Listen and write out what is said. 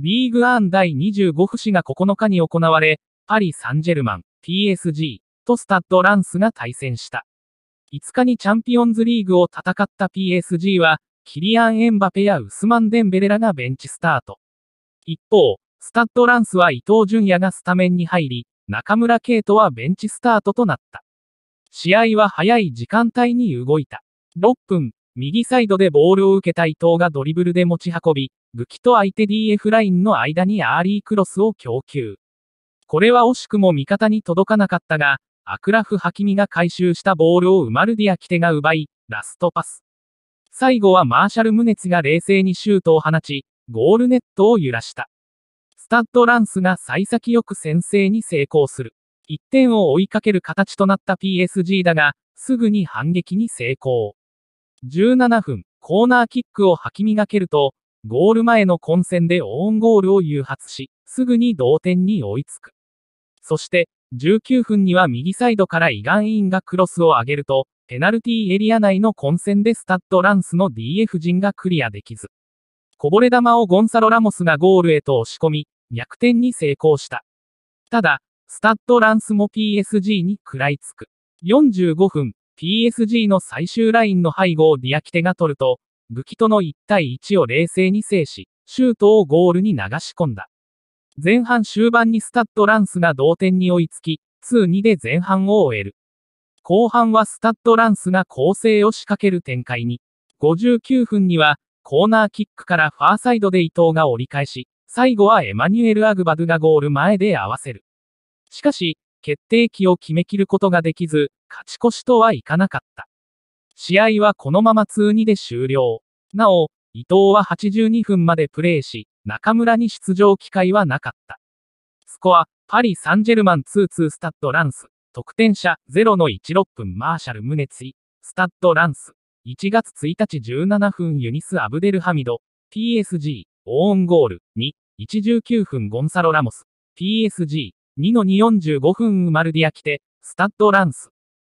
リーグアン第25節が9日に行われ、パリ・サンジェルマン、PSG とスタッド・ランスが対戦した。5日にチャンピオンズリーグを戦った PSG は、キリアン・エンバペやウスマン・デンベレラがベンチスタート。一方、スタッド・ランスは伊藤淳也がスタメンに入り、中村圭人はベンチスタートとなった。試合は早い時間帯に動いた。6分、右サイドでボールを受けた伊藤がドリブルで持ち運び、武器と相手 DF ラインの間にアーリークロスを供給。これは惜しくも味方に届かなかったが、アクラフ・ハキミが回収したボールをウマルディア・キテが奪い、ラストパス。最後はマーシャル・ムネツが冷静にシュートを放ち、ゴールネットを揺らした。スタッド・ランスが幸先よく先制に成功する。1点を追いかける形となった PSG だが、すぐに反撃に成功。17分、コーナーキックを吐き磨けると、ゴール前の混戦でオウンゴールを誘発し、すぐに同点に追いつく。そして、19分には右サイドからイガンインがクロスを上げると、ペナルティーエリア内の混戦でスタッドランスの DF 陣がクリアできず、こぼれ球をゴンサロ・ラモスがゴールへと押し込み、逆転に成功した。ただ、スタッドランスも PSG に食らいつく。45分、PSG の最終ラインの背後をディアキテが取ると、武器との1対1を冷静に制し、シュートをゴールに流し込んだ。前半終盤にスタッドランスが同点に追いつき、2-2で前半を終える。後半はスタッドランスが攻勢を仕掛ける展開に、59分にはコーナーキックからファーサイドで伊藤が折り返し、最後はエマニュエル・アグバドがゴール前で合わせる。しかし、決定機を決めきることができず、勝ち越しとはいかなかった。試合はこのまま通2で終了。なお、伊藤は82分までプレーし、中村に出場機会はなかった。スコア、パリ・サンジェルマン2-2スタッド・ランス、得点者0の16分マーシャル・ムネツイ、スタッド・ランス、1月1日17分ユニス・アブデル・ハミド、PSG、オーンゴール、2、119分ゴンサロ・ラモス、PSG、2-45 2分生まれディア来て、スタッドランス。